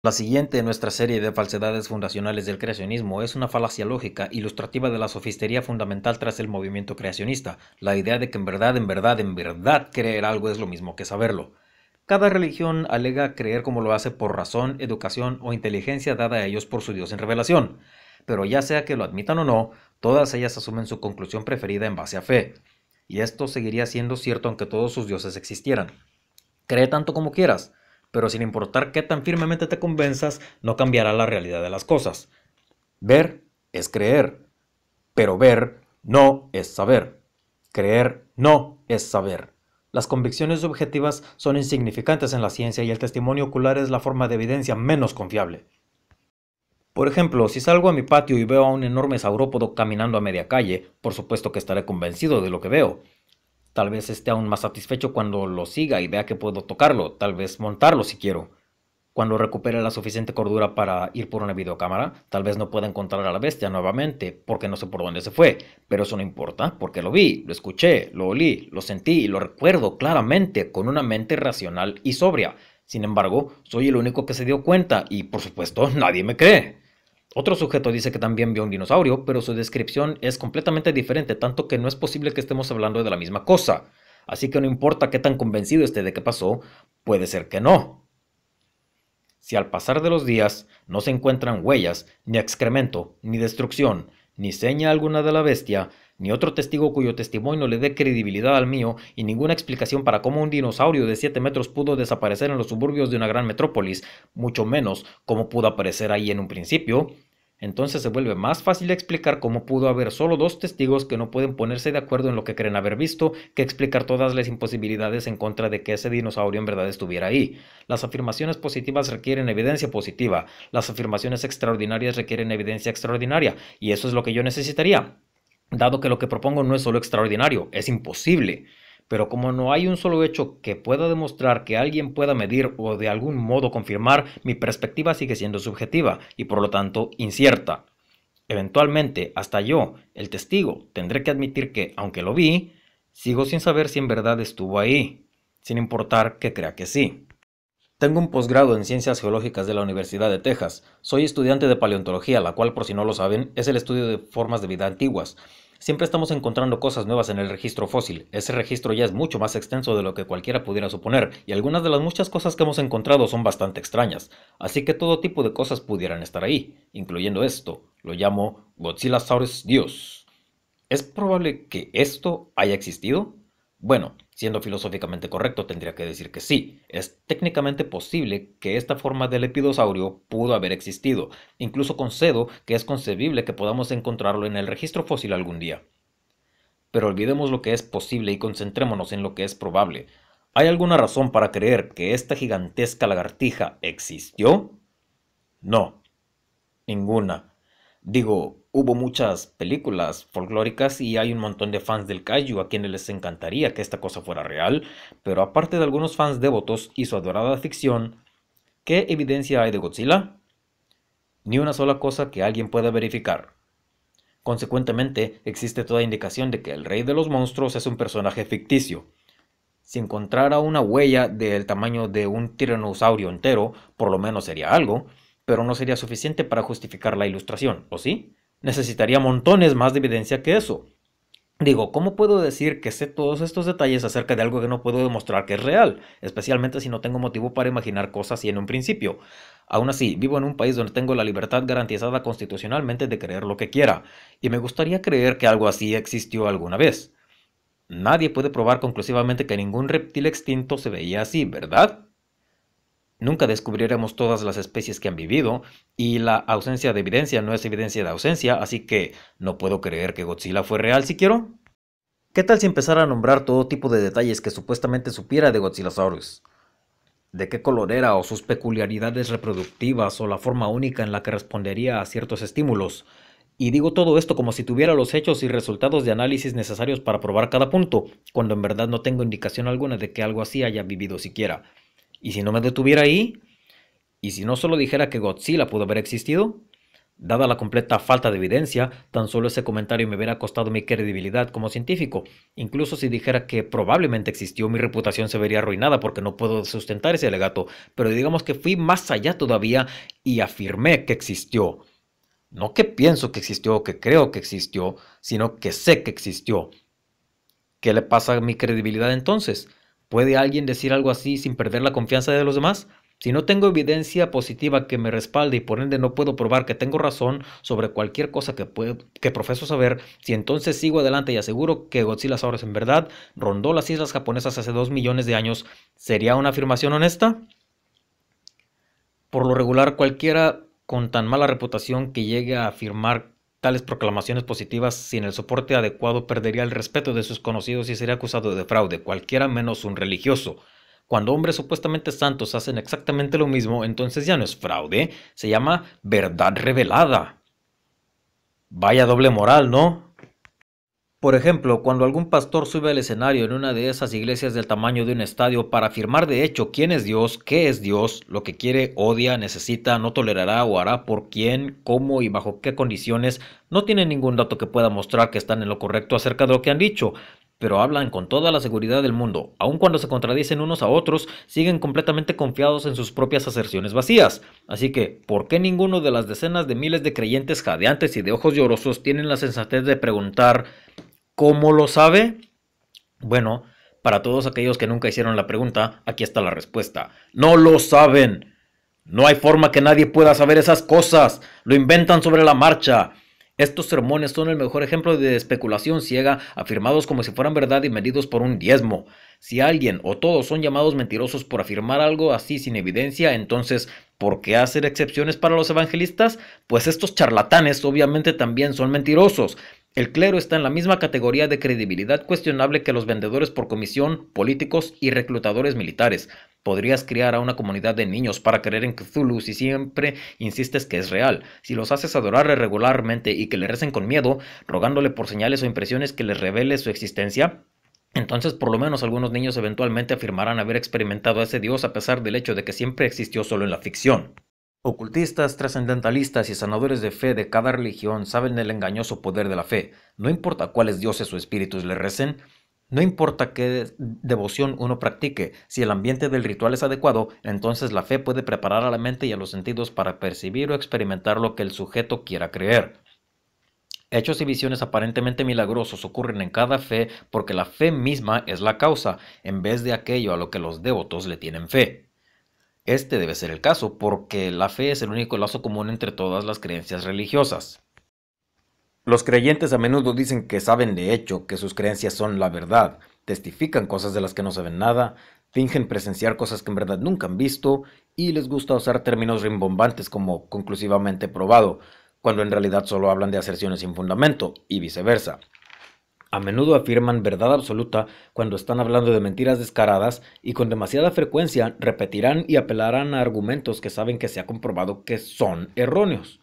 La siguiente de nuestra serie de falsedades fundacionales del creacionismo es una falacia lógica ilustrativa de la sofistería fundamental tras el movimiento creacionista, la idea de que en verdad, en verdad, en verdad creer algo es lo mismo que saberlo. Cada religión alega creer como lo hace por razón, educación o inteligencia dada a ellos por su Dios en revelación, pero ya sea que lo admitan o no, todas ellas asumen su conclusión preferida en base a fe, y esto seguiría siendo cierto aunque todos sus dioses existieran. Cree tanto como quieras, pero sin importar qué tan firmemente te convenzas, no cambiará la realidad de las cosas. Ver es creer, pero ver no es saber. Creer no es saber. Las convicciones subjetivas son insignificantes en la ciencia y el testimonio ocular es la forma de evidencia menos confiable. Por ejemplo, si salgo a mi patio y veo a un enorme saurópodo caminando a media calle, por supuesto que estaré convencido de lo que veo. Tal vez esté aún más satisfecho cuando lo siga y vea que puedo tocarlo, tal vez montarlo si quiero. Cuando recupere la suficiente cordura para ir por una videocámara, tal vez no pueda encontrar a la bestia nuevamente, porque no sé por dónde se fue, pero eso no importa, porque lo vi, lo escuché, lo olí, lo sentí y lo recuerdo claramente con una mente racional y sobria. Sin embargo, soy el único que se dio cuenta y, por supuesto, nadie me cree. Otro sujeto dice que también vio un dinosaurio, pero su descripción es completamente diferente, tanto que no es posible que estemos hablando de la misma cosa. Así que no importa qué tan convencido esté de que pasó, puede ser que no. Si al pasar de los días no se encuentran huellas, ni excremento, ni destrucción, ni seña alguna de la bestia, ni otro testigo cuyo testimonio le dé credibilidad al mío y ninguna explicación para cómo un dinosaurio de 7 metros pudo desaparecer en los suburbios de una gran metrópolis, mucho menos cómo pudo aparecer ahí en un principio, entonces se vuelve más fácil explicar cómo pudo haber solo dos testigos que no pueden ponerse de acuerdo en lo que creen haber visto que explicar todas las imposibilidades en contra de que ese dinosaurio en verdad estuviera ahí. Las afirmaciones positivas requieren evidencia positiva, las afirmaciones extraordinarias requieren evidencia extraordinaria, y eso es lo que yo necesitaría dado que lo que propongo no es solo extraordinario, es imposible. Pero como no hay un solo hecho que pueda demostrar que alguien pueda medir o de algún modo confirmar, mi perspectiva sigue siendo subjetiva y por lo tanto incierta. Eventualmente, hasta yo, el testigo, tendré que admitir que, aunque lo vi, sigo sin saber si en verdad estuvo ahí, sin importar que crea que sí. Tengo un posgrado en Ciencias Geológicas de la Universidad de Texas. Soy estudiante de paleontología, la cual, por si no lo saben, es el estudio de formas de vida antiguas. Siempre estamos encontrando cosas nuevas en el registro fósil. Ese registro ya es mucho más extenso de lo que cualquiera pudiera suponer, y algunas de las muchas cosas que hemos encontrado son bastante extrañas, así que todo tipo de cosas pudieran estar ahí, incluyendo esto. Lo llamo Godzilla Saurus Dios. ¿Es probable que esto haya existido? Bueno, siendo filosóficamente correcto, tendría que decir que sí. Es técnicamente posible que esta forma de lepidosaurio pudo haber existido. Incluso concedo que es concebible que podamos encontrarlo en el registro fósil algún día. Pero olvidemos lo que es posible y concentrémonos en lo que es probable. ¿Hay alguna razón para creer que esta gigantesca lagartija existió? No, ninguna. Digo, hubo muchas películas folclóricas y hay un montón de fans del kaiju a quienes les encantaría que esta cosa fuera real, pero aparte de algunos fans devotos y su adorada ficción, ¿qué evidencia hay de Godzilla? Ni una sola cosa que alguien pueda verificar. Consecuentemente, existe toda indicación de que el rey de los monstruos es un personaje ficticio. Si encontrara una huella del tamaño de un tiranosaurio entero, por lo menos sería algo, pero no sería suficiente para justificar la ilustración, ¿o sí? necesitaría montones más de evidencia que eso. Digo, ¿cómo puedo decir que sé todos estos detalles acerca de algo que no puedo demostrar que es real? Especialmente si no tengo motivo para imaginar cosas y en un principio. Aún así, vivo en un país donde tengo la libertad garantizada constitucionalmente de creer lo que quiera, y me gustaría creer que algo así existió alguna vez. Nadie puede probar conclusivamente que ningún reptil extinto se veía así, ¿verdad? nunca descubriremos todas las especies que han vivido y la ausencia de evidencia no es evidencia de ausencia, así que no puedo creer que Godzilla fue real si quiero. ¿Qué tal si empezara a nombrar todo tipo de detalles que supuestamente supiera de Godzilla Saurus? ¿De qué color era o sus peculiaridades reproductivas o la forma única en la que respondería a ciertos estímulos? Y digo todo esto como si tuviera los hechos y resultados de análisis necesarios para probar cada punto, cuando en verdad no tengo indicación alguna de que algo así haya vivido siquiera. Y si no me detuviera ahí, y si no solo dijera que Godzilla pudo haber existido, dada la completa falta de evidencia, tan solo ese comentario me hubiera costado mi credibilidad como científico. Incluso si dijera que probablemente existió, mi reputación se vería arruinada porque no puedo sustentar ese alegato. Pero digamos que fui más allá todavía y afirmé que existió. No que pienso que existió o que creo que existió, sino que sé que existió. ¿Qué le pasa a mi credibilidad entonces? ¿Puede alguien decir algo así sin perder la confianza de los demás? Si no tengo evidencia positiva que me respalde y por ende no puedo probar que tengo razón sobre cualquier cosa que, que profeso saber, si entonces sigo adelante y aseguro que Godzilla es en verdad rondó las islas japonesas hace dos millones de años, ¿sería una afirmación honesta? Por lo regular, cualquiera con tan mala reputación que llegue a afirmar Tales proclamaciones positivas sin el soporte adecuado perdería el respeto de sus conocidos y sería acusado de fraude, cualquiera menos un religioso. Cuando hombres supuestamente santos hacen exactamente lo mismo, entonces ya no es fraude, se llama verdad revelada. Vaya doble moral, ¿no? Por ejemplo, cuando algún pastor sube al escenario en una de esas iglesias del tamaño de un estadio para afirmar de hecho quién es Dios, qué es Dios, lo que quiere, odia, necesita, no tolerará o hará por quién, cómo y bajo qué condiciones, no tiene ningún dato que pueda mostrar que están en lo correcto acerca de lo que han dicho, pero hablan con toda la seguridad del mundo, aun cuando se contradicen unos a otros, siguen completamente confiados en sus propias aserciones vacías. Así que, ¿por qué ninguno de las decenas de miles de creyentes jadeantes y de ojos llorosos tienen la sensatez de preguntar ¿Cómo lo sabe? Bueno, para todos aquellos que nunca hicieron la pregunta, aquí está la respuesta. No lo saben. No hay forma que nadie pueda saber esas cosas. Lo inventan sobre la marcha. Estos sermones son el mejor ejemplo de especulación ciega, afirmados como si fueran verdad y medidos por un diezmo. Si alguien o todos son llamados mentirosos por afirmar algo así sin evidencia, entonces, ¿por qué hacer excepciones para los evangelistas? Pues estos charlatanes obviamente también son mentirosos. El clero está en la misma categoría de credibilidad cuestionable que los vendedores por comisión, políticos y reclutadores militares. Podrías criar a una comunidad de niños para creer en Cthulhu si siempre insistes que es real. Si los haces adorarle regularmente y que le recen con miedo, rogándole por señales o impresiones que les revele su existencia, entonces, por lo menos algunos niños eventualmente afirmarán haber experimentado a ese dios a pesar del hecho de que siempre existió solo en la ficción. Ocultistas, trascendentalistas y sanadores de fe de cada religión saben el engañoso poder de la fe. No importa cuáles dioses o espíritus le recen, no importa qué devoción uno practique, si el ambiente del ritual es adecuado, entonces la fe puede preparar a la mente y a los sentidos para percibir o experimentar lo que el sujeto quiera creer. Hechos y visiones aparentemente milagrosos ocurren en cada fe porque la fe misma es la causa, en vez de aquello a lo que los devotos le tienen fe. Este debe ser el caso, porque la fe es el único lazo común entre todas las creencias religiosas. Los creyentes a menudo dicen que saben de hecho que sus creencias son la verdad, testifican cosas de las que no saben nada, fingen presenciar cosas que en verdad nunca han visto y les gusta usar términos rimbombantes como conclusivamente probado, cuando en realidad solo hablan de aserciones sin fundamento, y viceversa. A menudo afirman verdad absoluta cuando están hablando de mentiras descaradas y con demasiada frecuencia repetirán y apelarán a argumentos que saben que se ha comprobado que son erróneos.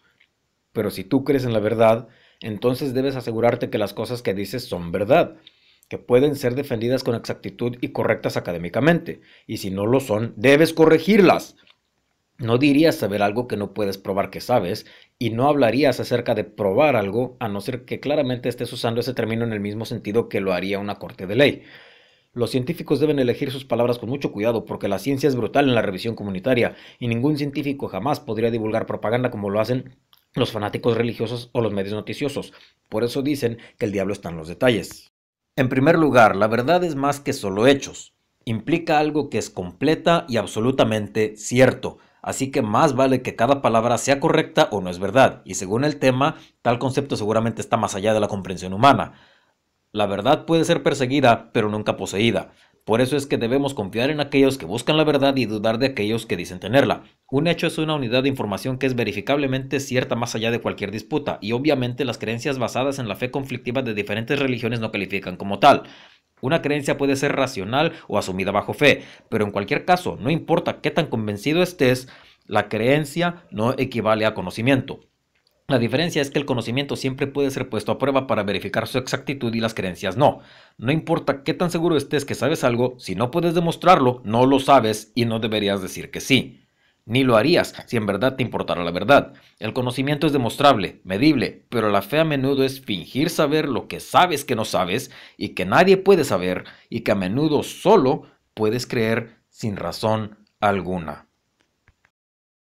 Pero si tú crees en la verdad, entonces debes asegurarte que las cosas que dices son verdad, que pueden ser defendidas con exactitud y correctas académicamente, y si no lo son, debes corregirlas. No dirías saber algo que no puedes probar que sabes y no hablarías acerca de probar algo a no ser que claramente estés usando ese término en el mismo sentido que lo haría una corte de ley. Los científicos deben elegir sus palabras con mucho cuidado porque la ciencia es brutal en la revisión comunitaria y ningún científico jamás podría divulgar propaganda como lo hacen los fanáticos religiosos o los medios noticiosos. Por eso dicen que el diablo está en los detalles. En primer lugar, la verdad es más que solo hechos. Implica algo que es completa y absolutamente cierto así que más vale que cada palabra sea correcta o no es verdad, y según el tema, tal concepto seguramente está más allá de la comprensión humana. La verdad puede ser perseguida, pero nunca poseída. Por eso es que debemos confiar en aquellos que buscan la verdad y dudar de aquellos que dicen tenerla. Un hecho es una unidad de información que es verificablemente cierta más allá de cualquier disputa, y obviamente las creencias basadas en la fe conflictiva de diferentes religiones no califican como tal. Una creencia puede ser racional o asumida bajo fe, pero en cualquier caso, no importa qué tan convencido estés, la creencia no equivale a conocimiento. La diferencia es que el conocimiento siempre puede ser puesto a prueba para verificar su exactitud y las creencias no. No importa qué tan seguro estés que sabes algo, si no puedes demostrarlo, no lo sabes y no deberías decir que sí. Ni lo harías si en verdad te importara la verdad. El conocimiento es demostrable, medible, pero la fe a menudo es fingir saber lo que sabes que no sabes y que nadie puede saber y que a menudo solo puedes creer sin razón alguna.